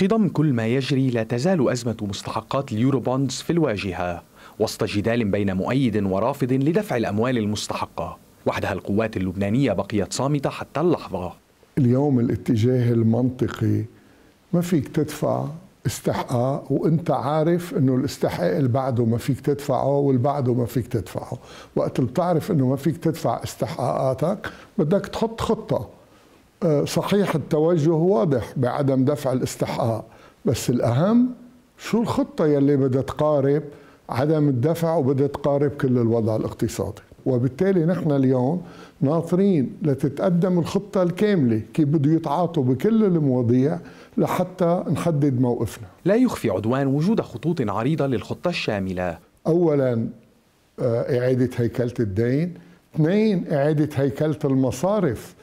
خضم كل ما يجري لا تزال أزمة مستحقات اليورو بوندز في الواجهة وسط جدال بين مؤيد ورافض لدفع الأموال المستحقة وحدها القوات اللبنانية بقيت صامتة حتى اللحظة اليوم الاتجاه المنطقي ما فيك تدفع استحقاق وانت عارف انه الاستحقاق اللي بعده ما فيك تدفعه واللي بعده ما فيك تدفعه وقت بتعرف انه ما فيك تدفع استحقاقاتك بدك تحط خطه صحيح التوجه واضح بعدم دفع الاستحقاق بس الأهم شو الخطة يلي بدها تقارب عدم الدفع وبدها تقارب كل الوضع الاقتصادي وبالتالي نحن اليوم ناطرين لتتقدم الخطة الكاملة كيف بده يتعاطوا بكل المواضيع لحتى نحدد موقفنا لا يخفي عدوان وجود خطوط عريضة للخطة الشاملة أولا آه، إعادة هيكلة الدين اثنين إعادة هيكلة المصارف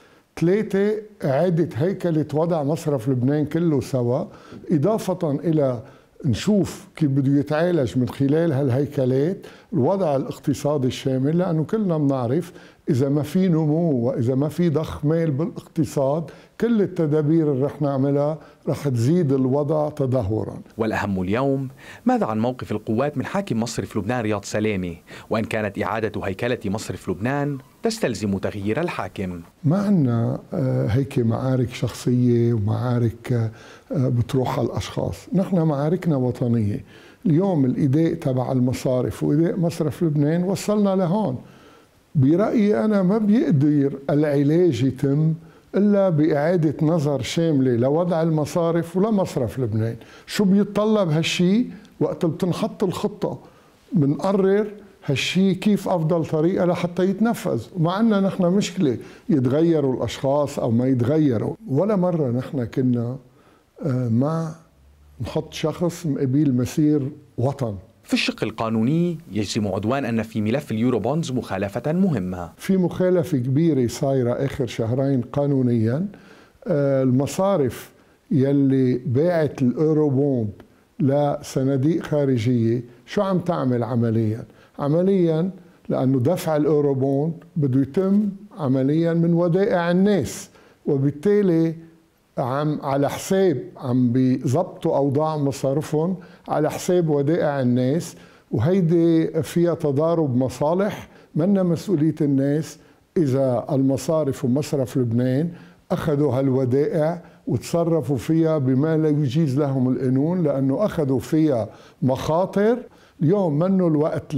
ثلاثة إعادة هيكلة وضع مصرف لبنان كله سوا إضافة إلى نشوف كيف بده يتعالج من خلال هالهيكلات الوضع الاقتصادي الشامل لأنه كلنا بنعرف اذا ما في نمو واذا ما في ضخ مال بالاقتصاد كل التدابير اللي رح نعملها رح تزيد الوضع تدهورا والاهم اليوم ماذا عن موقف القوات من حاكم مصرف لبنان رياض سلامي وان كانت اعاده هيكله مصرف لبنان تستلزم تغيير الحاكم ما عندنا آه، هيك معارك شخصيه ومعارك آه، بتروح على الاشخاص نحن معاركنا وطنيه اليوم الاداء تبع المصارف واداء مصرف لبنان وصلنا لهون برأيي أنا ما بيقدر العلاج يتم إلا بإعادة نظر شاملة لوضع المصارف ولمصرف لبنان شو بيتطلب هالشي وقت بتنحط الخطة بنقرر هالشي كيف أفضل طريقة لحتى يتنفذ مع أننا نحن مشكلة يتغيروا الأشخاص أو ما يتغيروا ولا مرة نحن كنا آه، مع نحط شخص مقابل مسير وطن في الشق القانوني يجزم عدوان أن في ملف اليورو بونز مخالفة مهمة في مخالفة كبيرة صايرة آخر شهرين قانونيا آه، المصارف يلي باعت الأورو بوند لصناديق خارجية شو عم تعمل عمليا عمليا لأنه دفع الأورو بوند بده يتم عمليا من ودائع الناس وبالتالي عم على حساب عم بيظبطوا اوضاع مصارفهم على حساب ودائع الناس وهيدي فيها تضارب مصالح منا مسؤوليه الناس اذا المصارف ومصرف لبنان اخذوا هالودائع وتصرفوا فيها بما لا يجيز لهم القانون لانه اخذوا فيها مخاطر اليوم منه الوقت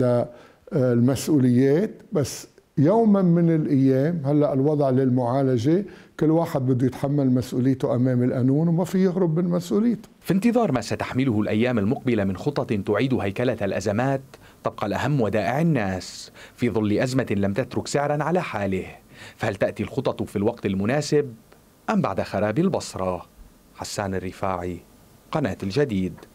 للمسؤوليات بس يوما من الايام هلا الوضع للمعالجه كل واحد بده يتحمل مسؤوليته امام القانون وما في يهرب من مسؤوليته في انتظار ما ستحمله الايام المقبله من خطط تعيد هيكله الازمات تبقى الاهم ودائع الناس في ظل ازمه لم تترك سعرا على حاله فهل تاتي الخطط في الوقت المناسب ام بعد خراب البصره حسان الرفاعي قناه الجديد